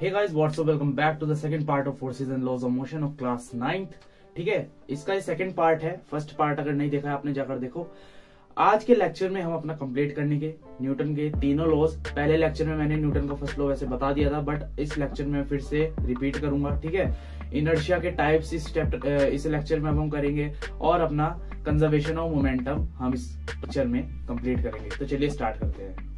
hey guys up welcome back to the second part of forces and laws of motion of class ninth ठीक है इसका ये second part है first part अगर नहीं देखा है आपने जाकर देखो आज के लेक्चर में हम अपना कंप्लीट करने के न्यूटन के तीनों लॉज पहले लेक्चर में मैंने न्यूटन का फर्स्ट लॉ वैसे बता दिया था बट इस लेक्चर में फिर से रिपीट करूंगा ठीक है इनर्शिया के टाइप्स इस चैप्टर इस लेक्चर में हम करेंगे और अपना कंजर्वेशन ऑफ मोमेंटम हम इस लेक्चर में कंप्लीट करेंगे तो चलिए स्टार्ट करते हैं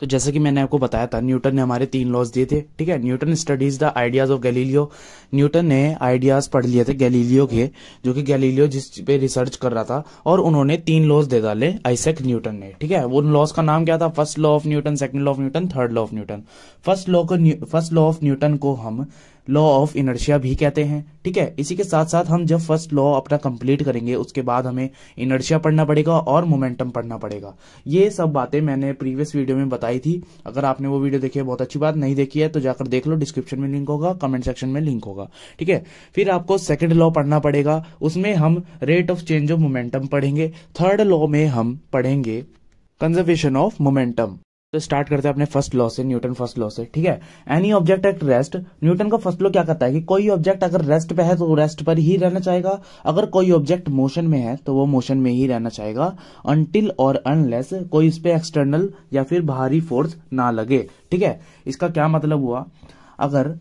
तो जैसे कि मैंने आपको बताया था न्यूटन ने हमारे तीन लॉज दिए थे ठीक है Newton studies the ideas of Galileo Newton ने आइडियाज पढ़ लिए थे गैलीलियो के जो कि गैलीलियो जिस पे रिसर्च कर रहा था और उन्होंने तीन लॉज दे डाले आइसेक न्यूटन ने ठीक है उन लॉज का नाम क्या था first law of Newton second law of Newton third law of Newton first law को फर्स्ट लॉ ऑफ न्यूटन को हम लॉ ऑफ इनर्शिया भी कहते हैं ठीक है इसी के साथ साथ हम जब फर्स्ट लॉ अपना कंप्लीट करेंगे उसके बाद हमें इनर्शिया पढ़ना पड़ेगा और मोमेंटम पढ़ना पड़ेगा ये सब बातें मैंने प्रीवियस वीडियो में बताई थी अगर आपने वो वीडियो देखी है बहुत अच्छी बात नहीं देखी है तो जाकर देख लो डिस्क्रिप्शन में लिंक होगा कमेंट सेक्शन में लिंक होगा ठीक है फिर आपको सेकेंड लॉ पढ़ना पड़ेगा उसमें हम rate of change of momentum पढ़ेंगे थर्ड लॉ में हम पढ़ेंगे कंजर्वेशन ऑफ मोमेंटम तो स्टार्ट करते हैं अपने फर्स्ट लॉ से न्यूटन फर्स्ट लॉ से ठीक है any object at rest Newton का फर्स्ट लॉ क्या कहता है कि कोई ऑब्जेक्ट अगर रेस्ट पे है तो रेस्ट पर ही रहना चाहेगा अगर कोई ऑब्जेक्ट मोशन में है तो वो मोशन में ही रहना चाहेगा अनटिल और अनलेस कोई इस पे एक्सटर्नल या फिर बाहरी फोर्स ना लगे ठीक है इसका क्या मतलब हुआ अगर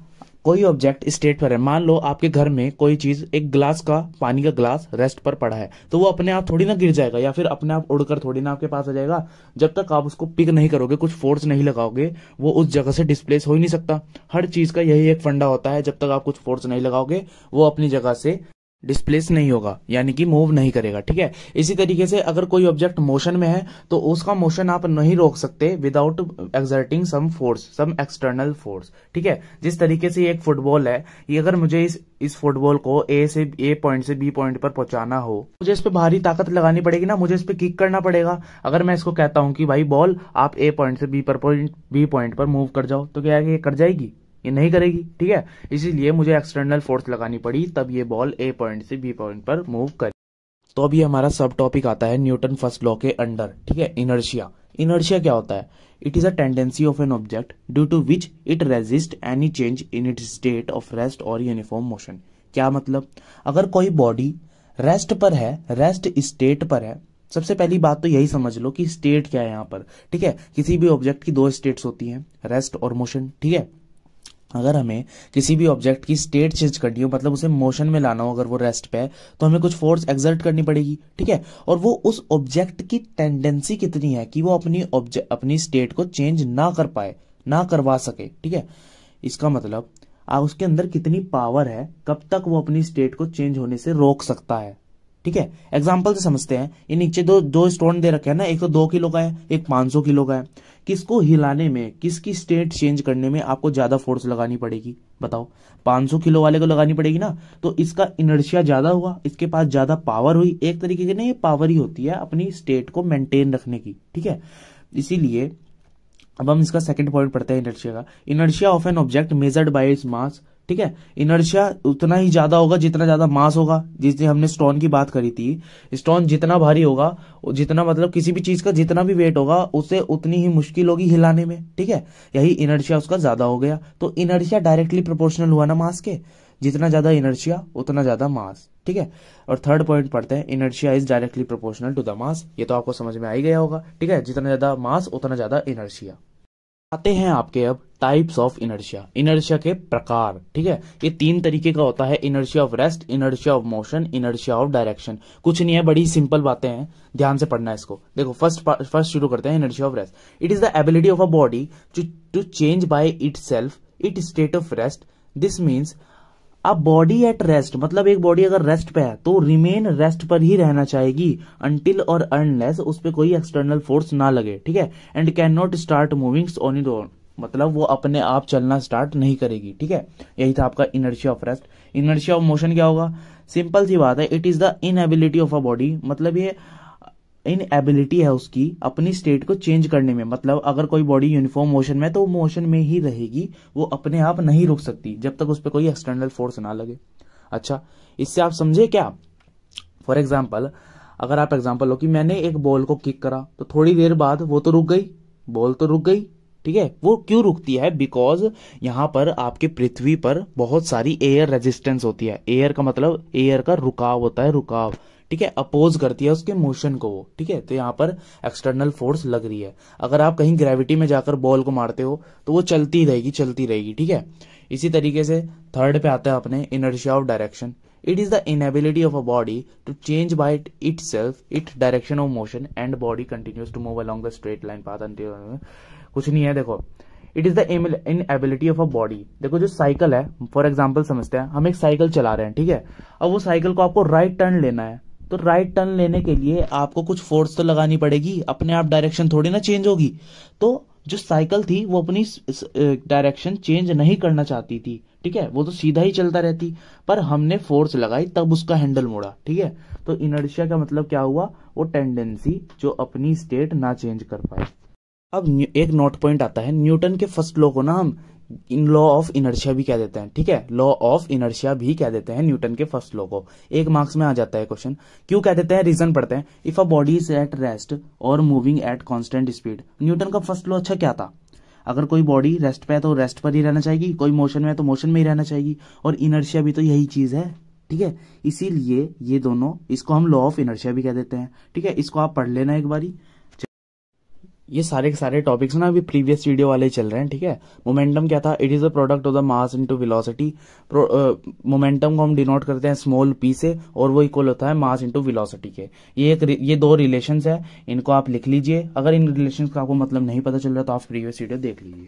कोई ऑब्जेक्ट स्टेट पर है मान लो आपके घर में कोई चीज एक ग्लास का पानी का ग्लास रेस्ट पर पड़ा है तो वो अपने आप थोड़ी ना गिर जाएगा या फिर अपने आप उड़कर थोड़ी ना आपके पास आ जाएगा जब तक आप उसको पिक नहीं करोगे कुछ फोर्स नहीं लगाओगे वो उस जगह से डिस्प्लेस हो ही नहीं सकता हर चीज का यही एक फंडा होता है जब तक आप कुछ फोर्स नहीं लगाओगे वो अपनी जगह से डिस्प्लेस नहीं होगा यानी कि मूव नहीं करेगा ठीक है इसी तरीके से अगर कोई ऑब्जेक्ट मोशन में है तो उसका मोशन आप नहीं रोक सकते without exerting some force some external force ठीक है जिस तरीके से एक फुटबॉल है ये अगर मुझे इस इस फुटबॉल को ए से ए पॉइंट से बी पॉइंट पर पहुंचाना हो मुझे इस पर भारी ताकत लगानी पड़ेगी ना मुझे इस पर किक करना पड़ेगा अगर मैं इसको कहता हूं कि भाई बॉल आप ए पॉइंट से बी पर बी पॉइंट पर मूव कर जाओ तो क्या ये कर जाएगी ये नहीं करेगी ठीक है इसीलिए मुझे एक्सटर्नल फोर्स लगानी पड़ी तब ये बॉल ए पॉइंट से बी पॉइंट पर मूव करे तो अभी हमारा सब टॉपिक आता है न्यूटन फर्स्ट लॉ के अंडर ठीक है इनर्शिया इनर्शिया क्या होता है it is a tendency of an object due to which it resist any change in it state of rest और यूनिफॉर्म मोशन क्या मतलब अगर कोई बॉडी रेस्ट पर है रेस्ट स्टेट पर है सबसे पहली बात तो यही समझ लो कि स्टेट क्या है यहां पर ठीक है किसी भी ऑब्जेक्ट की दो स्टेट्स होती हैं रेस्ट और मोशन ठीक है अगर हमें किसी भी ऑब्जेक्ट की स्टेट चेंज करनी हो मतलब उसे मोशन में लाना हो अगर वो रेस्ट पे है तो हमें कुछ फोर्स एक्सर्ट करनी पड़ेगी ठीक है और वो उस ऑब्जेक्ट की टेंडेंसी कितनी है कि वो अपनी ऑब्जेक्ट अपनी स्टेट को चेंज ना कर पाए ना करवा सके ठीक है इसका मतलब उसके अंदर कितनी पावर है कब तक वो अपनी स्टेट को चेंज होने से रोक सकता है ठीक है एग्जाम्पल से समझते हैं ये नीचे दो दो स्टोन दे रखे हैं ना एक तो दो किलो का है एक पांच सौ किलो का है किसको हिलाने में किसकी स्टेट चेंज करने में आपको ज्यादा फोर्स लगानी पड़ेगी बताओ पांच सौ किलो वाले को लगानी पड़ेगी ना तो इसका इनर्शिया ज्यादा हुआ इसके पास ज्यादा पावर हुई एक तरीके की ना ये पावर ही होती है अपनी स्टेट को मेंटेन रखने की ठीक है इसीलिए अब हम इसका सेकंड पॉइंट पढ़ते हैं इनर्शिया का inertia of an object measured by its mass ठीक है इनर्शिया उतना ही ज्यादा होगा जितना ज्यादा मास होगा जिसने हमने स्टोन की बात करी थी स्टोन जितना भारी होगा जितना मतलब किसी भी चीज का जितना भी वेट होगा उसे उतनी ही मुश्किल होगी हिलाने में ठीक है यही इनर्शिया उसका ज्यादा हो गया तो इनर्शिया डायरेक्टली प्रोपोर्शनल हुआ ना मास के जितना ज्यादा इनर्शिया उतना ज्यादा मास ठीक है और थर्ड पॉइंट पढ़ते हैं inertia is directly proportional to the mass ये तो आपको समझ में आ ही गया होगा ठीक है जितना ज्यादा मास उतना ज्यादा इनर्शिया आते हैं आपके अब टाइप्स ऑफ इनर्शिया इनर्शिया के प्रकार ठीक है ये तीन तरीके का होता है inertia of rest inertia of motion inertia of direction कुछ नहीं है बड़ी सिंपल बातें हैं ध्यान से पढ़ना है इसको देखो फर्स्ट फर्स्ट शुरू करते हैं inertia of rest it is the ability of a body to change by itself it state of rest this means अब बॉडी एट रेस्ट मतलब एक बॉडी अगर रेस्ट पे है तो रिमेन रेस्ट पर ही रहना चाहेगी अनटिल और अनलेस उस पर कोई एक्सटर्नल फोर्स ना लगे ठीक है and can not start moving on it on मतलब वो अपने आप चलना स्टार्ट नहीं करेगी ठीक है यही था आपका inertia of rest inertia of motion क्या होगा सिंपल सी बात है it is the inability of a body मतलब ये इनएबिलिटी है उसकी अपनी स्टेट को चेंज करने में मतलब अगर कोई बॉडी यूनिफॉर्म मोशन में तो वो मोशन में ही रहेगी वो अपने आप नहीं रुक सकती जब तक उस पर कोई एक्सटर्नल फोर्स ना लगे अच्छा इससे आप समझे क्या फॉर एग्जाम्पल अगर आप एग्जाम्पल लो कि मैंने एक बॉल को किक करा तो थोड़ी देर बाद वो तो रुक गई बॉल तो रुक गई ठीक है वो क्यों रुकती है बिकॉज यहाँ पर आपके पृथ्वी पर बहुत सारी एयर रेजिस्टेंस होती है एयर का मतलब एयर का रुकाव होता है रुकाव ठीक है अपोज करती है उसके मोशन को वो ठीक है तो यहाँ पर एक्सटर्नल फोर्स लग रही है अगर आप कहीं ग्रेविटी में जाकर बॉल को मारते हो तो वो चलती रहेगी चलती रहेगी ठीक है इसी तरीके से थर्ड पे आता है अपने inertia of direction it is the inability of a body to change by itself it direction of motion and body continues to move along the straight line path कुछ नहीं है देखो it is the inability of a body देखो जो cycle है for example समझते हैं हम एक साइकिल चला रहे हैं ठीक है अब वो साइकिल को आपको राइट right टर्न लेना है तो राइट टर्न लेने के लिए आपको कुछ फोर्स तो लगानी पड़ेगी अपने आप डायरेक्शन थोड़ी ना चेंज होगी तो जो साइकिल थी वो अपनी डायरेक्शन चेंज नहीं करना चाहती थी ठीक है वो तो सीधा ही चलता रहती पर हमने फोर्स लगाई तब उसका हैंडल मोड़ा ठीक है तो इनर्शिया का मतलब क्या हुआ वो टेंडेंसी जो अपनी स्टेट ना चेंज कर पाए अब एक नोट पॉइंट आता है न्यूटन के फर्स्ट लॉ को ना हम इन लॉ ऑफ इनर्शिया भी कह देते हैं ठीक है लॉ ऑफ इनर्शिया भी कह देते हैं न्यूटन के फर्स्ट लॉ को एक मार्क्स में आ जाता है क्वेश्चन क्यों कह देते हैं रीजन पढ़ते हैं if a body is at rest और moving at constant speed Newton का फर्स्ट लॉ अच्छा क्या था अगर कोई बॉडी रेस्ट पे है तो रेस्ट पर ही रहना चाहिए कोई मोशन में है तो मोशन में ही रहना चाहिए और इनर्शिया भी तो यही चीज है ठीक है इसीलिए ये दोनों इसको हम लॉ ऑफ इनर्शिया भी कह देते हैं ठीक है इसको आप पढ़ लेना एक बारी ये सारे के सारे टॉपिक्स ना अभी प्रीवियस वीडियो वाले चल रहे हैं ठीक है मोमेंटम क्या था it is a product of the mass into velocity momentum को हम डिनोट करते हैं स्मॉल पी से और वो इक्वल होता है मास इनटू वेलोसिटी के ये एक ये दो रिलेशन है इनको आप लिख लीजिए अगर इन रिलेशन का आपको मतलब नहीं पता चल रहा तो आप प्रीवियस वीडियो देख लीजिए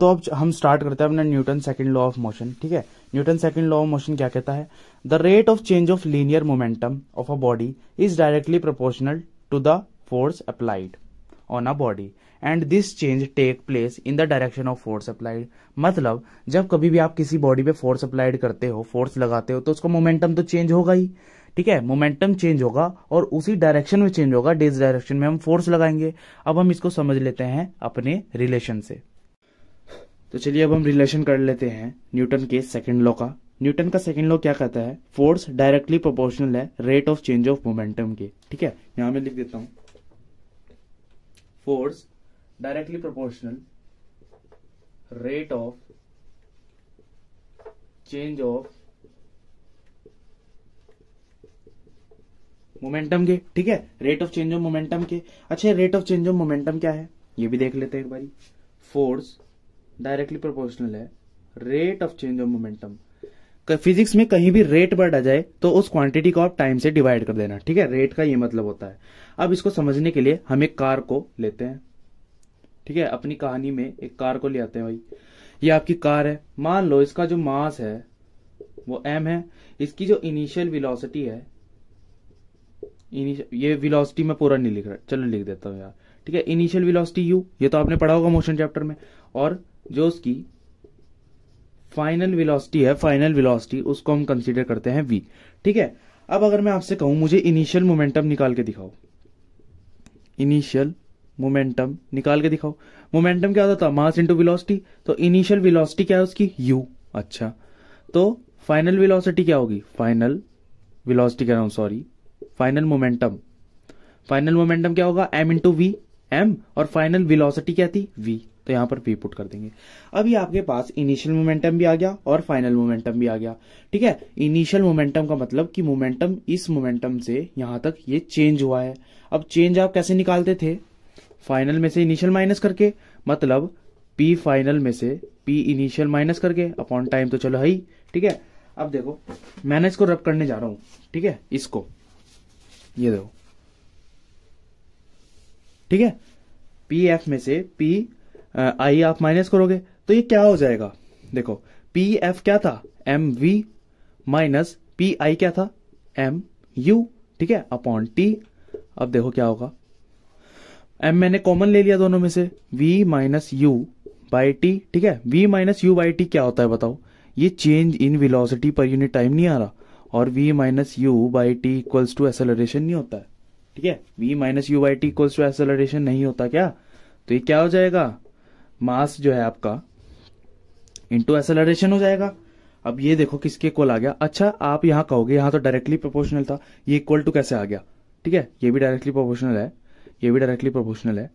तो अब हम स्टार्ट करते हैं अपना Newton second law of motion ठीक है Newton second law of motion क्या कहता है the rate of change of linear momentum of a body is directly proportional to the force applied on a body and this change take place in the direction of force applied मतलब जब कभी भी आप किसी body पे force applied करते हो force लगाते हो तो उसका मोमेंटम तो चेंज होगा ही ठीक है मोमेंटम चेंज होगा और उसी डायरेक्शन में चेंज होगा डिस डायरेक्शन में हम फोर्स लगाएंगे अब हम इसको समझ लेते हैं अपने रिलेशन से तो चलिए अब हम रिलेशन कर लेते हैं न्यूटन के सेकेंड लॉ का न्यूटन का सेकेंड लॉ क्या कहता है फोर्स डायरेक्टली प्रोपोर्शनल है rate of change of momentum के ठीक है यहां मैं लिख देता हूँ force directly proportional rate of change of momentum के ठीक है rate of change of momentum के अच्छा rate of change of momentum क्या है ये भी देख लेते हैं एक बारी फोर्स डायरेक्टली प्रोपोर्शनल है rate of change of momentum physics में कहीं भी रेट बढ़ आ जाए तो उस क्वांटिटी को आप टाइम से डिवाइड कर देना ठीक है रेट का ये मतलब होता है अब इसको समझने के लिए हम एक कार को लेते हैं ठीक है अपनी कहानी में एक कार को ले आते हैं भाई ये आपकी कार है मान लो इसका जो मास है वो एम है इसकी जो इनिशियल विलोसिटी है ये विलोसिटी में पूरा नहीं लिख रहा चलो लिख देता हूँ यार ठीक है इनिशियल विलोसिटी यू ये तो आपने पढ़ा होगा मोशन चैप्टर में और जो उसकी फाइनल विलोसिटी है फाइनल विलोसिटी उसको हम कंसीडर करते हैं वी ठीक है अब अगर मैं आपसे कहूं मुझे इनिशियल मोमेंटम निकाल के दिखाओ इनिशियल मोमेंटम निकाल के दिखाओ मोमेंटम क्या होता था मास इंटू विलोसिटी तो इनिशियल विलोसिटी क्या है उसकी u अच्छा तो फाइनल विलोसिटी क्या होगी फाइनल विलोसिटी कह रहा हूं sorry final momentum final momentum क्या होगा m इंटू वी एम और फाइनल विलोसिटी क्या थी वी तो यहाँ पर पी पुट कर देंगे अभी आपके पास इनिशियल मोमेंटम भी आ गया और फाइनल मोमेंटम भी आ गया ठीक है इनिशियल मोमेंटम का मतलब कि मोमेंटम इस मोमेंटम से यहां तक ये चेंज हुआ है अब चेंज आप कैसे निकालते थे फाइनल में से इनिशियल माइनस करके मतलब पी फाइनल में से पी इनिशियल माइनस करके अपॉन टाइम तो चलो है ठीक है अब देखो मैंने इसको रब करने जा रहा हूं ठीक है इसको ये देखो ठीक है पी एफ में से पी आई आप माइनस करोगे तो ये क्या हो जाएगा देखो पी एफ क्या था M V minus P I क्या था एम यू ठीक है अपॉन टी अब देखो क्या होगा एम मैंने कॉमन ले लिया दोनों में से V minus U by T ठीक है V minus U by T क्या होता है बताओ ये change in velocity per unit time नहीं आ रहा और v minus U by T equals to acceleration नहीं होता है ठीक है v minus U by T equals to acceleration नहीं होता क्या तो ये क्या हो जाएगा मास जो है आपका इंटू एसेलरेशन हो जाएगा अब ये देखो किसके इक्वल आ गया अच्छा आप यहां कहोगे यहां तो डायरेक्टली प्रोपोर्शनल था ये इक्वल टू कैसे आ गया ठीक है ये भी डायरेक्टली प्रोपोर्शनल है ये भी डायरेक्टली प्रोपोर्शनल है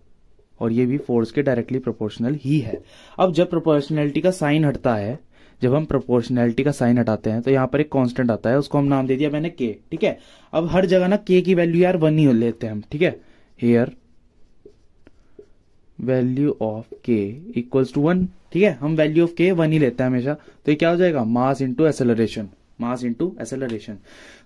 और ये भी फोर्स के डायरेक्टली प्रोपोर्शनल ही है अब जब प्रोपोर्शनैलिटी का साइन हटता है जब हम प्रोपोर्शनैलिटी का साइन हटाते हैं तो यहां पर एक कांस्टेंट आता है उसको हम नाम दे दिया मैंने के ठीक है अब हर जगह ना के की वैल्यू यार वन ही लेते हैं हम ठीक है here value of K equals to one ठीक है हम वैल्यू ऑफ के वन ही लेते हैं हमेशा तो ये क्या हो जाएगा mass into acceleration mass into acceleration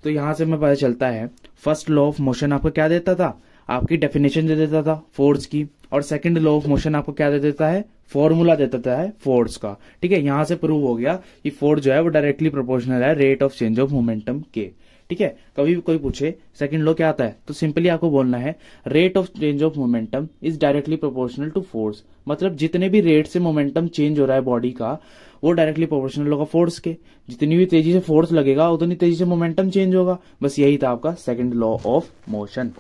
तो यहां से हमें पता चलता है फर्स्ट लॉ ऑफ मोशन आपको क्या देता था आपकी डेफिनेशन दे देता था फोर्स की और सेकंड लॉ ऑफ मोशन आपको क्या दे देता है फॉर्मूला दे देता है फोर्स का ठीक है यहां से प्रूव हो गया कि फोर्स जो है वो डायरेक्टली प्रोपोर्शनल है rate of change of momentum के ठीक है कभी भी कोई पूछे सेकंड लॉ क्या आता है तो सिंपली आपको बोलना है rate of change of momentum is directly proportional to force मतलब जितने भी रेट से मोमेंटम चेंज हो रहा है बॉडी का वो डायरेक्टली प्रोपोर्शनल होगा फोर्स के जितनी भी तेजी से फोर्स लगेगा उतनी तेजी से मोमेंटम चेंज होगा बस यही था आपका सेकेंड लॉ ऑफ मोशन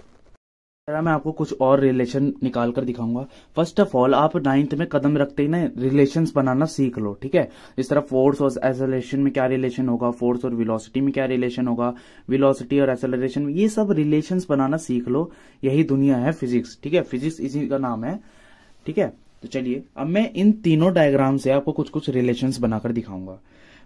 जरा मैं आपको कुछ और रिलेशन निकाल कर दिखाऊंगा फर्स्ट ऑफ ऑल आप नाइन्थ में कदम रखते ही ना रिलेशन बनाना सीख लो ठीक है इस तरह फोर्स और एसोलेशन में क्या रिलेशन होगा फोर्स और विलोसिटी में क्या रिलेशन होगा विलोसिटी और एसोलेशन में ये सब रिलेशन बनाना सीख लो यही दुनिया है फिजिक्स ठीक है फिजिक्स इसी का नाम है ठीक है तो चलिए अब मैं इन तीनों डायग्राम से आपको कुछ कुछ रिलेशन बनाकर दिखाऊंगा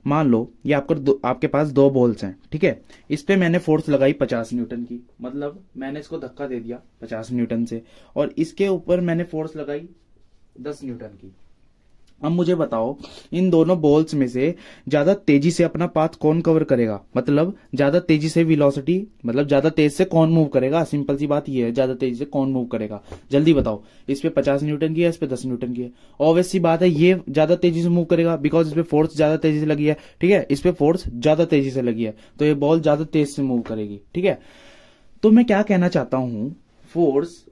मान लो ये आपको आपके पास दो बॉल्स हैं ठीक है इस पे मैंने फोर्स लगाई पचास न्यूटन की मतलब मैंने इसको धक्का दे दिया पचास न्यूटन से और इसके ऊपर मैंने फोर्स लगाई दस न्यूटन की अब मुझे बताओ इन दोनों बॉल्स में से ज्यादा तेजी से अपना पाथ कौन कवर करेगा मतलब ज्यादा तेजी से वेलोसिटी मतलब ज्यादा तेज से कौन मूव करेगा सिंपल सी बात यह है ज्यादा तेजी से कौन मूव करेगा जल्दी बताओ इस पे पचास न्यूटन की है इस पे दस न्यूटन की है ऑब्वियस सी बात है ये ज्यादा तेजी से मूव करेगा बिकॉज इस पे फोर्स ज्यादा तेजी से लगी है ठीक है इस पे फोर्स ज्यादा तेजी से लगी है तो ये बॉल ज्यादा तेज से मूव करेगी ठीक है तो मैं क्या कहना चाहता हूं फोर्स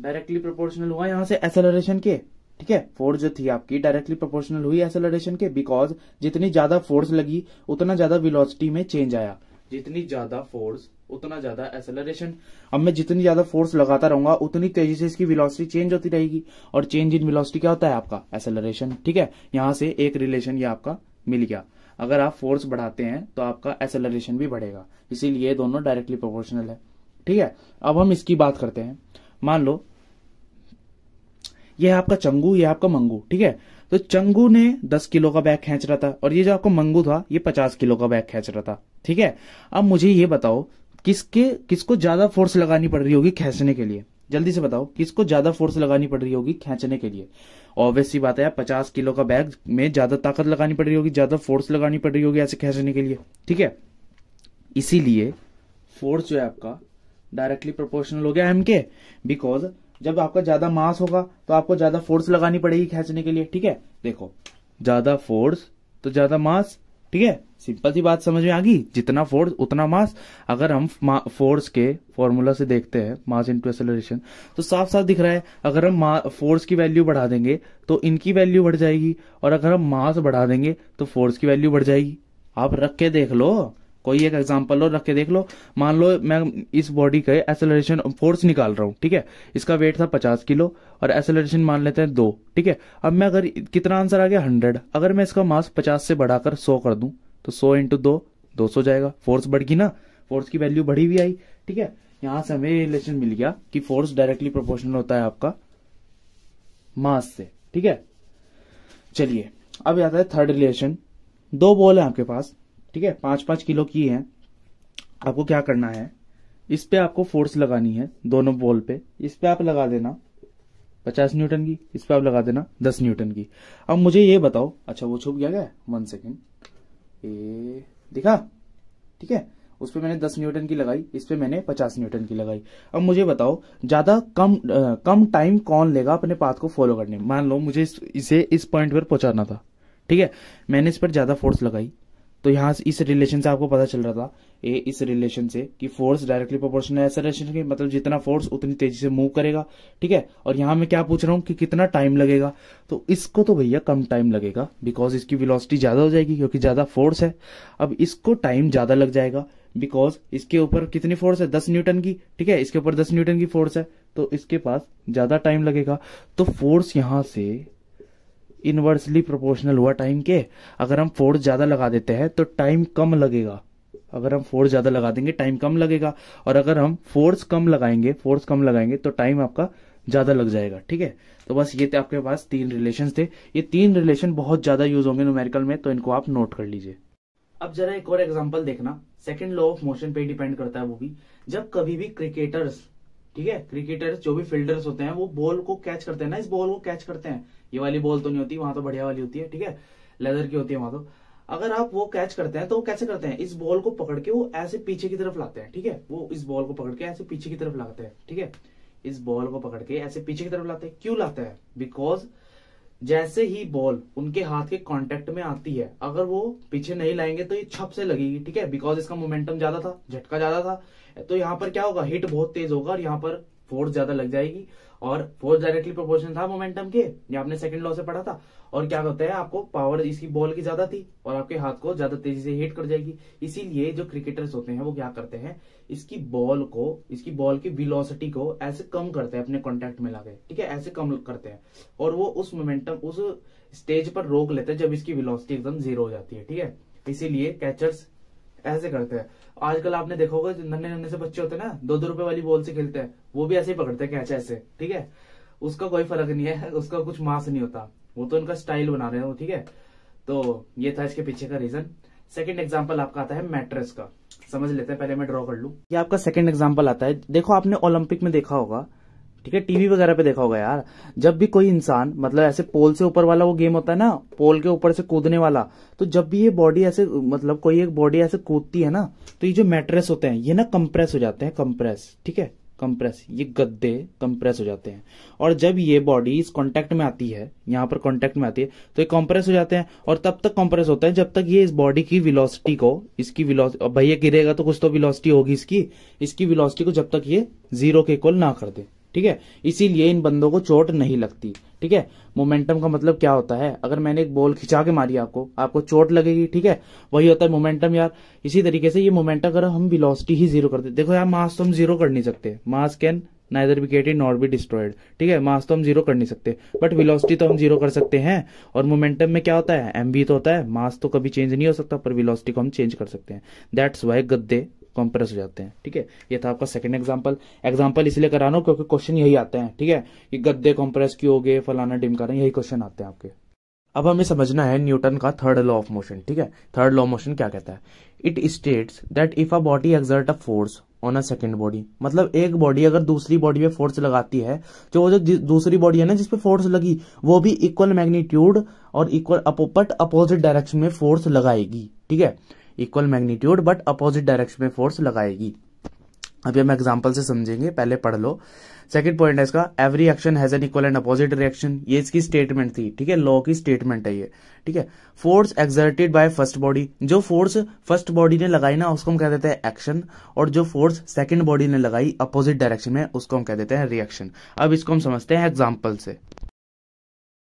डायरेक्टली प्रोपोर्शनल हुआ यहां से एसेलरेशन के ठीक है फोर्स जो थी आपकी डायरेक्टली प्रोपोर्शनल हुई एसेलरेशन के बिकॉज जितनी ज्यादा फोर्स लगी उतना ज्यादा विलोसिटी में चेंज आया जितनी ज्यादा फोर्स उतना ज्यादा एसेलरेशन अब मैं जितनी ज्यादा फोर्स लगाता रहूंगा उतनी तेजी से इसकी वेलोसिटी चेंज होती रहेगी और चेंज इन वेलोसिटी क्या होता है आपका एसेलरेशन ठीक है यहां से एक रिलेशन ये आपका मिल गया अगर आप फोर्स बढ़ाते हैं तो आपका एसेलरेशन भी बढ़ेगा इसीलिए दोनों डायरेक्टली प्रोपोर्शनल है ठीक है अब हम इसकी बात करते हैं मान लो ये आपका चंगू ये आपका मंगू ठीक है तो चंगू ने 10 किलो का बैग खेच रहा था और ये जो आपका मंगू था ये 50 किलो का बैग खेच रहा था ठीक है अब मुझे ये बताओ किसके किसको ज्यादा फोर्स लगानी पड़ रही होगी खेचने के लिए जल्दी से बताओ किसको ज्यादा फोर्स लगानी पड़ रही होगी खेचने के लिए ऑब्वियस सी बात है पचास किलो का बैग में ज्यादा ताकत लगानी पड़ रही होगी ज्यादा फोर्स लगानी पड़ रही होगी ऐसे खेचने के लिए ठीक है इसीलिए फोर्स जो है आपका डायरेक्टली प्रोपोर्शनल हो गया एम के बिकॉज जब आपका ज्यादा मास होगा तो आपको ज्यादा फोर्स लगानी पड़ेगी खींचने के लिए ठीक है देखो ज्यादा फोर्स तो ज्यादा मास ठीक है सिंपल सी बात समझ में आ गई जितना फोर्स उतना मास अगर हम फोर्स के फॉर्मूला से देखते हैं मास इनटू एक्सेलरेशन तो साफ साफ दिख रहा है अगर हम फोर्स की वैल्यू बढ़ा देंगे तो इनकी वैल्यू बढ़ जाएगी और अगर हम मास बढ़ा देंगे तो फोर्स की वैल्यू बढ़ जाएगी आप रख के देख लो कोई एक एग्जाम्पल लो रख के देख लो मान लो मैं इस बॉडी का एसेलरेशन फोर्स निकाल रहा हूँ ठीक है इसका वेट था पचास किलो और एसेलरेशन मान लेते हैं दो ठीक है अब मैं अगर कितना आंसर आ गया हंड्रेड अगर मैं इसका मास पचास से बढ़ाकर सौ कर दूं तो सौ इंटू दो दो सौ जाएगा फोर्स बढ़ गई ना फोर्स की वैल्यू बढ़ी हुई आई ठीक है यहां से हमें रिलेशन मिल गया कि फोर्स डायरेक्टली प्रोपोर्शनल होता है आपका मास से ठीक है चलिए अब आता है थर्ड रिलेशन दो बॉल है आपके पास ठीक है पांच पांच किलो की है आपको क्या करना है इस पे आपको फोर्स लगानी है दोनों बॉल पे इस पे आप लगा देना पचास न्यूटन की इस पे आप लगा देना दस न्यूटन की अब मुझे ये बताओ अच्छा वो छुप गया क्या वन सेकेंड ए दिखा ठीक है उस पर मैंने दस न्यूटन की लगाई इस पर मैंने पचास न्यूटन की लगाई अब मुझे बताओ ज्यादा कम आ, कम टाइम कौन लेगा अपने पाथ को फॉलो करने मान लो मुझे इस, इसे इस पॉइंट पर पहुंचाना था ठीक है मैंने इस पर ज्यादा फोर्स लगाई तो यहाँ से इस रिलेशन से आपको पता चल रहा था ए इस रिलेशन से कि फोर्स डायरेक्टली प्रोपोर्शनल एक्सलेशन के मतलब जितना फोर्स उतनी तेजी से मूव करेगा ठीक है और यहाँ मैं क्या पूछ रहा हूँ कि कितना टाइम लगेगा तो इसको तो भैया कम टाइम लगेगा बिकॉज इसकी वेलोसिटी ज़्यादा हो जाएगी क्योंकि ज़्यादा फोर्स है अब इसको टाइम ज़्यादा लग जाएगा बिकॉज इसके ऊपर कितनी फोर्स है दस न्यूटन की ठीक है इसके ऊपर दस न्यूटन की फोर्स है तो इसके पास ज़्यादा टाइम लगेगा तो फोर्स यहाँ से इनवर्सली प्रोपोर्शनल हुआ टाइम के अगर हम फोर्स ज्यादा लगा देते हैं तो टाइम कम लगेगा अगर हम फोर्स ज्यादा लगा देंगे टाइम कम लगेगा और अगर हम फोर्स कम लगाएंगे फोर्स कम लगाएंगे तो टाइम आपका ज्यादा लग जाएगा ठीक है तो बस ये थे आपके पास तीन रिलेशन थे ये तीन रिलेशन बहुत ज्यादा यूज होंगे न्यूमेरिकल में तो इनको आप नोट कर लीजिए अब जरा एक और एग्जाम्पल देखना सेकंड लॉ ऑफ मोशन पे डिपेंड करता है वो भी जब कभी भी क्रिकेटर्स ठीक है क्रिकेटर्स जो भी फील्डर्स होते हैं वो बॉल को कैच करते हैं ना इस बॉल को कैच करते हैं ये वाली बॉल तो नहीं होती वहां तो बढ़िया वाली होती है ठीक है लेदर की होती है वहां तो अगर आप वो कैच करते हैं तो वो कैसे करते हैं इस बॉल को पकड़ के वो ऐसे पीछे की तरफ लाते हैं ठीक है वो इस बॉल को पकड़ के ऐसे पीछे की तरफ लाते हैं ठीक है इस बॉल को पकड़ के ऐसे पीछे की तरफ लाते हैं क्यों लाते हैं बिकॉज जैसे ही बॉल उनके हाथ के कॉन्टेक्ट में आती है अगर वो पीछे नहीं लाएंगे तो ये छप से लगेगी ठीक है बिकॉज इसका मोमेंटम ज्यादा था झटका ज्यादा था तो यहाँ पर क्या होगा हिट बहुत तेज होगा और यहाँ पर फोर्स ज्यादा लग जाएगी और फोर्स डायरेक्टली प्रोपोर्शन था मोमेंटम के ये आपने सेकंड लॉ से पढ़ा था और क्या होता है आपको पावर इसकी बॉल की ज्यादा थी और आपके हाथ को ज्यादा तेजी से हिट कर जाएगी इसीलिए जो क्रिकेटर्स होते हैं वो क्या करते हैं इसकी बॉल को इसकी बॉल की विलोसिटी को ऐसे कम करते हैं अपने कॉन्टेक्ट में लाके ठीक है ऐसे कम करते हैं और वो उस मोमेंटम उस स्टेज पर रोक लेते हैं जब इसकी विलोसिटी एकदम जीरो हो जाती है ठीक है इसीलिए कैचर्स ऐसे करते हैं आजकल आपने देखा होगा नन्हे नन्हे से बच्चे होते हैं ना दो दो रुपए वाली बॉल से खेलते हैं वो भी ऐसे ही पकड़ते हैं कैच ऐसे ठीक है उसका कोई फर्क नहीं है उसका कुछ मास नहीं होता वो तो उनका स्टाइल बना रहे हो ठीक है तो ये था इसके पीछे का रीजन सेकेंड एग्जाम्पल आपका आता है मैट्रेस का समझ लेते हैं पहले मैं ड्रॉ कर लू ये आपका सेकेंड एग्जाम्पल आता है देखो आपने ओलंपिक में देखा होगा ठीक है टीवी वगैरह पे देखा होगा यार जब भी कोई इंसान मतलब ऐसे पोल से ऊपर वाला वो गेम होता है ना पोल के ऊपर से कूदने वाला तो जब भी ये बॉडी ऐसे मतलब कोई एक बॉडी ऐसे कूदती है ना तो ये जो मैट्रेस होते हैं ये ना कंप्रेस हो जाते हैं कंप्रेस ठीक है कंप्रेस ये गद्दे कंप्रेस हो जाते हैं और जब ये बॉडी इस कॉन्टेक्ट में आती है यहां पर कॉन्टेक्ट में आती है तो ये कंप्रेस हो जाते हैं और तब तक कंप्रेस होता है जब तक ये इस बॉडी की विलोसिटी को इसकी भैया गिरेगा तो कुछ तो विलोसिटी होगी इसकी इसकी विलोसिटी को जब तक ये जीरो के इक्वल ना कर दे ठीक है इसीलिए इन बंदों को चोट नहीं लगती ठीक है मोमेंटम का मतलब क्या होता है अगर मैंने एक बॉल खिंचा के मारी आपको आपको चोट लगेगी ठीक है वही होता है मोमेंटम यार इसी तरीके से ये मोमेंटम अगर हम विलोसिटी ही जीरो करते देखो यार मास तो हम जीरो कर नहीं सकते mass can neither be in not be destroyed ठीक है मास तो हम जीरो कर नहीं सकते बट विलोसिटी तो हम जीरो कर सकते हैं और मोमेंटम में क्या होता है एम तो होता है मास तो कभी चेंज नहीं हो सकता पर विलोसिटी को हम चेंज कर सकते हैं दैट्स वाई गद्दे कंप्रेस हो जाते हैं ठीक है ये था आपका सेकंड एग्जांपल एग्जांपल इसलिए करा रहा हूँ क्योंकि क्वेश्चन यही आते हैं ठीक है कि गद्दे कंप्रेस क्यों हो गए फलाना डिम कर यही क्वेश्चन आते हैं आपके अब हमें समझना है न्यूटन का थर्ड लॉ ऑफ मोशन ठीक है थर्ड लॉ ऑफ मोशन क्या कहता है it states that if a body exert a force on a second body मतलब एक बॉडी अगर दूसरी बॉडी पे फोर्स लगाती है तो वो जो दूसरी बॉडी है ना जिसपे फोर्स लगी वो भी इक्वल मैग्नीट्यूड और इक्वल अपोपट अपोजिट डायरेक्शन में फोर्स लगाएगी ठीक है equal magnitude but opposite direction में फोर्स लगाएगी अभी हम एग्जाम्पल से समझेंगे पहले पढ़ लो सेकंड पॉइंट है इसका every action has an equal and opposite reaction ये इसकी स्टेटमेंट थी ठीक है लॉ की स्टेटमेंट है ये ठीक है force exerted by first body जो फोर्स फर्स्ट बॉडी ने लगाई ना उसको हम कह देते हैं एक्शन और जो फोर्स सेकेंड बॉडी ने लगाई अपोजिट डायरेक्शन में उसको हम कह देते हैं रिएक्शन अब इसको हम समझते हैं एग्जाम्पल से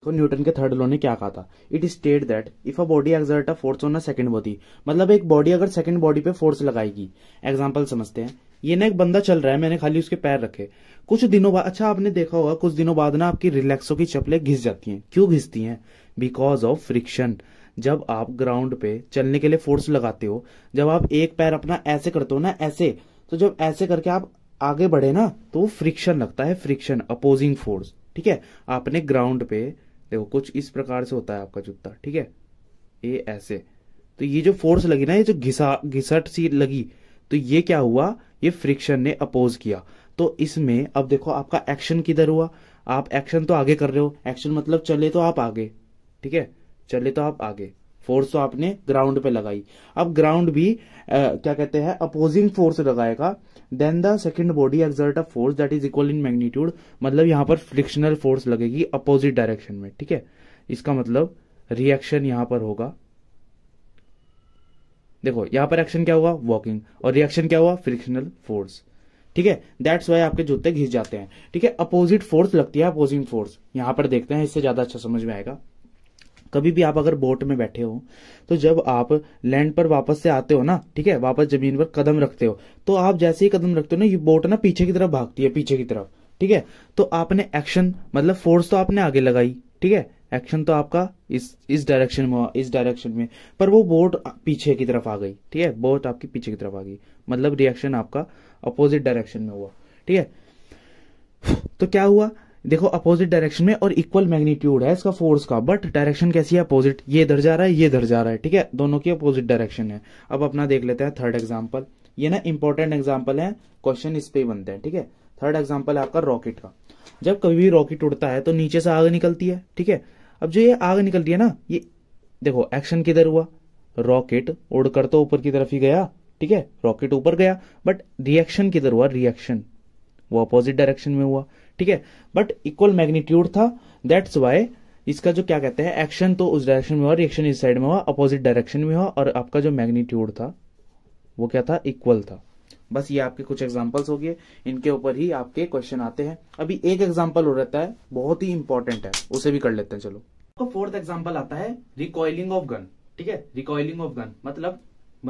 तो न्यूटन के थर्ड लॉ ने क्या कहा था it state that if a body exert a force on a second body मतलब एक बॉडी अगर सेकंड बॉडी पे फोर्स लगाएगी एग्जाम्पल समझते हैं ये ना एक बंदा चल रहा है मैंने खाली उसके पैर रखे कुछ दिनों बाद अच्छा आपने देखा होगा कुछ दिनों बाद ना आपकी रिलैक्सो की चप्पलें घिस जाती हैं क्यों घिसती हैं बिकॉज ऑफ फ्रिक्शन जब आप ग्राउंड पे चलने के लिए फोर्स लगाते हो जब आप एक पैर अपना ऐसे करते हो ना ऐसे तो जब ऐसे करके आप आगे बढ़े ना तो फ्रिक्शन लगता है फ्रिक्शन अपोजिंग फोर्स ठीक है आपने ग्राउंड पे देखो कुछ इस प्रकार से होता है आपका जूता ठीक है ये ऐसे तो ये जो फोर्स लगी ना ये जो घिसा घिसट सी लगी तो ये क्या हुआ ये फ्रिक्शन ने अपोज किया तो इसमें अब देखो आपका एक्शन किधर हुआ आप एक्शन तो आगे कर रहे हो एक्शन मतलब चले तो आप आगे ठीक है चले तो आप आगे फोर्स तो आपने ग्राउंड पे लगाई अब ग्राउंड भी आ, क्या कहते हैं अपोजिंग फोर्स लगाएगा then the second body exert a force that is equal in magnitude मतलब यहां पर फ्रिक्शनल फोर्स लगेगी अपोजिट डायरेक्शन में ठीक है इसका मतलब रिएक्शन यहां पर होगा देखो यहां पर एक्शन क्या हुआ वॉकिंग और रिएक्शन क्या हुआ फ्रिक्शनल फोर्स ठीक है दैट्स वाई आपके जूते घिस जाते हैं ठीक है अपोजिट फोर्स लगती है अपोजिंग फोर्स यहां पर देखते हैं इससे ज्यादा अच्छा समझ में आएगा कभी भी आप अगर बोट में बैठे हो तो जब आप लैंड पर वापस से आते हो ना ठीक है वापस जमीन पर कदम रखते हो तो आप जैसे ही कदम रखते हो ना ये बोट ना पीछे की तरफ भागती है पीछे की तरफ ठीक है तो आपने एक्शन मतलब फोर्स तो आपने आगे लगाई ठीक है एक्शन तो आपका इस इस डायरेक्शन में हुआ इस डायरेक्शन में पर वो बोट पीछे की तरफ आ गई ठीक है बोट आपकी पीछे की तरफ आ गई मतलब रिएक्शन आपका अपोजिट डायरेक्शन में हुआ ठीक है तो क्या हुआ देखो अपोजिट डायरेक्शन में और इक्वल मैग्नीट्यूड है इसका फोर्स का बट डायरेक्शन कैसी है अपोजिट ये इधर जा रहा है ये इधर जा रहा है ठीक है दोनों की अपोजिट डायरेक्शन है अब अपना देख लेते हैं थर्ड एग्जाम्पल ये ना इंपॉर्टेंट एग्जाम्पल है क्वेश्चन इस पे ही बनते हैं ठीक है थर्ड एग्जाम्पल है आपका रॉकेट का जब कभी भी रॉकेट उड़ता है तो नीचे से आग निकलती है ठीक है अब जो ये आग निकल रही है ना ये देखो एक्शन किधर हुआ रॉकेट उड़कर तो ऊपर की तरफ ही गया ठीक है रॉकेट ऊपर गया बट रिएक्शन किधर हुआ रिएक्शन वो अपोजिट डायरेक्शन में हुआ ठीक है बट इक्वल मैग्नीट्यूड था दैट्स वाई इसका जो क्या कहते हैं एक्शन तो उस डायरेक्शन में हुआ रिएक्शन इस साइड में हुआ अपोजिट डायरेक्शन में हुआ और आपका जो मैग्नीट्यूड था वो क्या था इक्वल था बस ये आपके कुछ एग्जांपल्स हो गए इनके ऊपर ही आपके क्वेश्चन आते हैं अभी एक एग्जाम्पल हो रहता है बहुत ही इंपॉर्टेंट है उसे भी कर लेते हैं चलो तो फोर्थ एग्जाम्पल आता है रिकॉइलिंग ऑफ गन ठीक है रिकॉइलिंग ऑफ गन मतलब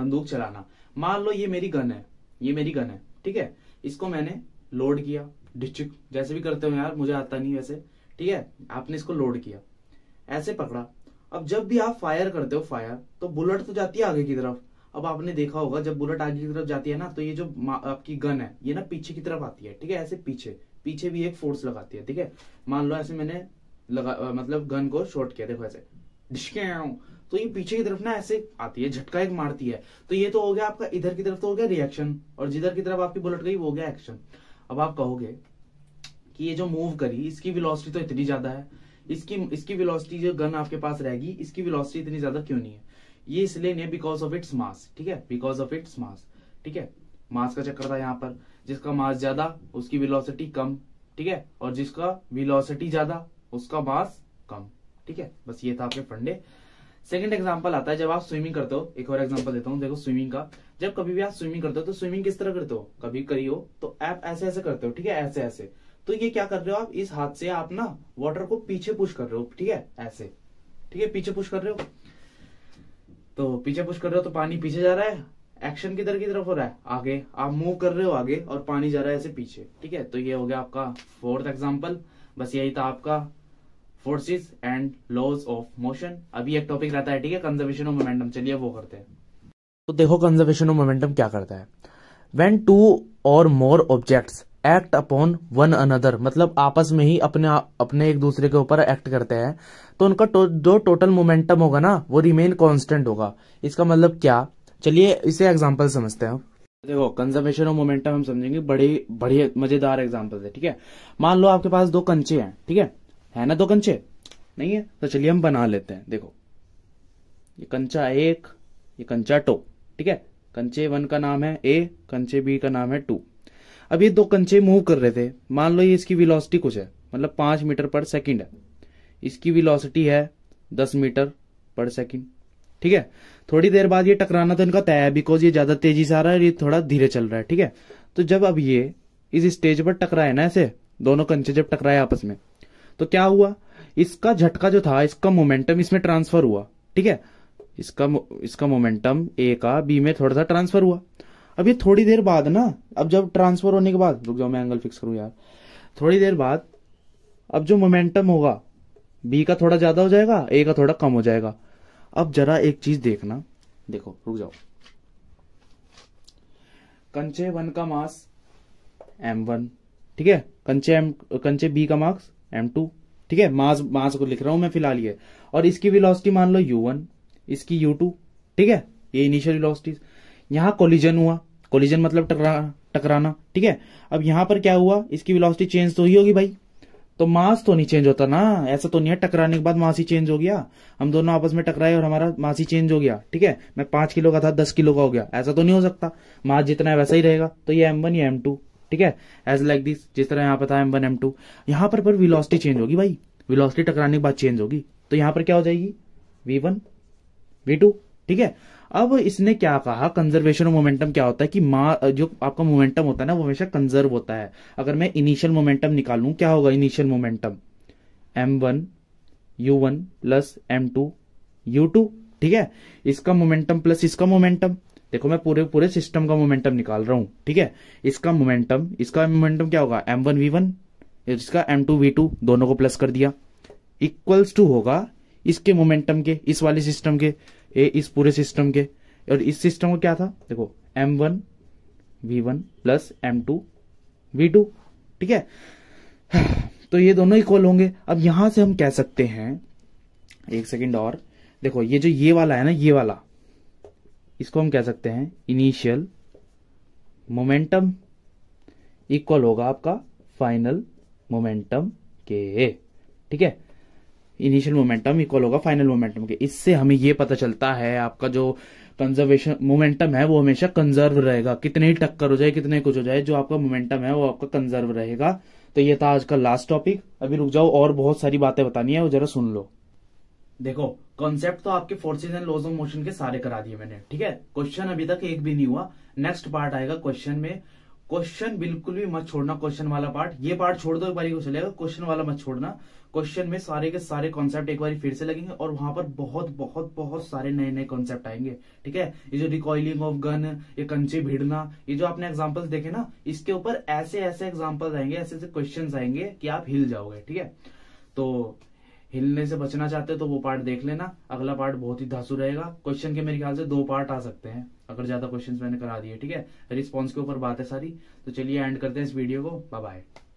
बंदूक चलाना मान लो ये मेरी गन है ये मेरी गन है ठीक है इसको मैंने लोड किया डिस्ट्रिक्ट जैसे भी करते हो यार मुझे आता नहीं वैसे ठीक है आपने इसको लोड किया ऐसे पकड़ा अब जब भी आप फायर करते हो फायर तो बुलेट तो जाती है आगे की तरफ अब आपने देखा होगा जब बुलेट आगे की तरफ जाती है ना तो ये जो आपकी गन है ये ना पीछे की तरफ आती है ठीक है ऐसे पीछे पीछे भी एक फोर्स लगाती है ठीक है मान लो ऐसे मैंने लगा आ, मतलब गन को शॉट किया देखो ऐसे आया तो ये पीछे की तरफ ना ऐसे आती है झटका एक मारती है तो ये तो हो गया आपका इधर की तरफ तो हो गया रिएक्शन और जिधर की तरफ आपकी बुलेट गई वो हो गया एक्शन अब आप कहोगे कि ये जो मूव करी इसकी वेलोसिटी तो इतनी ज्यादा है इसकी इसकी वेलोसिटी जो गन आपके पास रहेगी इसकी वेलोसिटी इतनी ज्यादा क्यों नहीं है ये इसलिए नहीं है बिकॉज ऑफ इट्स मास ठीक है बिकॉज ऑफ इट्स मास ठीक है मास का चक्कर था यहाँ पर जिसका मास ज्यादा उसकी विलोसिटी कम ठीक है और जिसका विलोसिटी ज्यादा उसका मास कम ठीक है बस ये था आपके फंडे सेकंड एग्जांपल आता है जब आप स्विमिंग करते हो एक और एग्जांपल देता हूँ देखो स्विमिंग का जब कभी भी आप स्विमिंग करते हो तो स्विमिंग किस तरह करते हो कभी करी हो तो आप ऐसे ऐसे करते हो ठीक है ऐसे ऐसे तो ये क्या कर रहे हो आप इस हाथ से आप ना वाटर को पीछे पुश कर रहे हो ठीक है ऐसे ठीक है पीछे पुश कर रहे हो तो पीछे पुश कर रहे हो तो पानी पीछे जा रहा है एक्शन किधर की तरफ हो रहा है आगे आप मूव कर रहे हो आगे और पानी जा रहा है ऐसे पीछे ठीक है तो ये हो गया आपका फोर्थ एग्जाम्पल बस यही था आपका forces and laws of motion अभी एक टॉपिक रहता है ठीक है कंजर्वेशन ऑफ मोमेंटम चलिए वो करते हैं तो देखो कंजर्वेशन ऑफ मोमेंटम क्या करता है when two or more objects act upon one another मतलब आपस में ही अपने अपने एक दूसरे के ऊपर एक्ट करते हैं तो उनका तो, जो टोटल मोमेंटम होगा ना वो रिमेन कॉन्स्टेंट होगा इसका मतलब क्या चलिए इसे एग्जाम्पल समझते हैं देखो कंजर्वेशन ऑफ मोमेंटम हम समझेंगे बड़ी बढ़िया मजेदार एग्जाम्पल है ठीक है मान लो आपके पास दो कंचे हैं ठीक है है ना दो कंचे नहीं है तो चलिए हम बना लेते हैं देखो ये कंचा एक ये कंचा टो ठीक है कंचे वन का नाम है ए कंचे बी का नाम है टू अब ये दो कंचे मूव कर रहे थे मान लो ये इसकी विलोसिटी कुछ है मतलब पांच मीटर पर सेकेंड है इसकी विलोसिटी है दस मीटर पर सेकेंड ठीक है थोड़ी देर बाद ये टकराना तो इनका तय है बिकॉज ये ज्यादा तेजी से आ रहा है ये थोड़ा धीरे चल रहा है ठीक है तो जब अब ये इस स्टेज पर टकराए ना ऐसे दोनों कंचे जब टकराए आपस में तो क्या हुआ इसका झटका जो था इसका मोमेंटम इसमें ट्रांसफर हुआ ठीक है इसका इसका मोमेंटम ए का बी में थोड़ा सा ट्रांसफर हुआ अब ये थोड़ी देर बाद ना अब जब ट्रांसफर होने के बाद रुक जाओ मैं एंगल फिक्स करूँ यार थोड़ी देर बाद अब जो मोमेंटम होगा बी का थोड़ा ज्यादा हो जाएगा ए का थोड़ा कम हो जाएगा अब जरा एक चीज देखना देखो रुक जाओ कंचे वन का मास एम वन ठीक है कंचे एम कंचे बी का मार्क्स एम टू ठीक है मास मास को लिख रहा हूं मैं फिलहाल ये और इसकी वेलोसिटी मान लो यू वन इसकी यू टू ठीक है ये इनिशियल वेलोसिटीज यहां कोलिजन हुआ कोलिजन मतलब टकरा टकराना ठीक है अब यहां पर क्या हुआ इसकी वेलोसिटी चेंज तो ही होगी भाई तो मास तो नहीं चेंज होता ना ऐसा तो नहीं है टकराने के बाद मास ही चेंज हो गया हम दोनों आपस में टकराए और हमारा मास ही चेंज हो गया ठीक है मैं पांच किलो का था दस किलो का हो गया ऐसा तो नहीं हो सकता मास जितना है वैसा ही रहेगा तो ये एम वन या एम टू ठीक है एज लाइक दिस जिस तरह यहां पर था एम वन एम टू यहां पर विलॉसिटी चेंज होगी भाई विलॉसिटी टकराने के बाद चेंज होगी तो यहां पर क्या हो जाएगी वी वन वी टू ठीक है अब इसने क्या कहा कंजर्वेशन ऑफ मोमेंटम क्या होता है कि माँ जो आपका मोमेंटम होता है ना वो हमेशा कंजर्व होता है अगर मैं इनिशियल मोमेंटम निकालू क्या होगा initial momentum m one u one plus m two u two ठीक है इसका मोमेंटम प्लस इसका मोमेंटम देखो मैं पूरे पूरे सिस्टम का मोमेंटम निकाल रहा हूं ठीक है इसका मोमेंटम इसका मोमेंटम क्या होगा एम वन वी वन इसका एम टू वी टू दोनों को प्लस कर दिया इक्वल्स टू होगा इसके मोमेंटम के इस वाले सिस्टम के ए इस पूरे सिस्टम के और इस सिस्टम का क्या था देखो m one v one plus m two v two ठीक है तो ये दोनों इक्वल होंगे अब यहां से हम कह सकते हैं एक सेकेंड और देखो ये जो ये वाला है ना ये वाला इसको हम कह सकते हैं इनिशियल मोमेंटम इक्वल होगा आपका फाइनल मोमेंटम के ठीक है इनिशियल मोमेंटम इक्वल होगा फाइनल मोमेंटम के इससे हमें ये पता चलता है आपका जो कंजर्वेशन मोमेंटम है वो हमेशा कंजर्व रहेगा कितने ही टक्कर हो जाए कितने कुछ हो जाए जो आपका मोमेंटम है वो आपका कंजर्व रहेगा तो ये था आज का लास्ट टॉपिक अभी रुक जाओ और बहुत सारी बातें बतानी है वो जरा सुन लो देखो कॉन्सेप्ट तो आपके forces and laws of motion के सारे करा दिए मैंने ठीक है क्वेश्चन अभी तक एक भी नहीं हुआ नेक्स्ट पार्ट आएगा क्वेश्चन में क्वेश्चन बिल्कुल भी मत छोड़ना क्वेश्चन वाला पार्ट ये पार्ट छोड़ दो एक बार को चलेगा क्वेश्चन वाला मत छोड़ना क्वेश्चन में सारे के सारे कॉन्सेप्ट एक बार फिर से लगेंगे और वहां पर बहुत बहुत बहुत सारे नए नए कॉन्सेप्ट आएंगे ठीक है ये जो रिकॉइलिंग ऑफ गन ये कंचे भिड़ना ये जो आपने एग्जाम्पल्स देखे ना इसके ऊपर ऐसे ऐसे एग्जाम्पल्स आएंगे ऐसे ऐसे क्वेश्चन आएंगे कि आप हिल जाओगे ठीक है तो हिलने से बचना चाहते हो तो वो पार्ट देख लेना अगला पार्ट बहुत ही धासु रहेगा क्वेश्चन के मेरे ख्याल से दो पार्ट आ सकते हैं अगर ज्यादा क्वेश्चंस मैंने करा दिए ठीक है रिस्पांस के ऊपर बात है सारी तो चलिए एंड करते हैं इस वीडियो को बाय बाय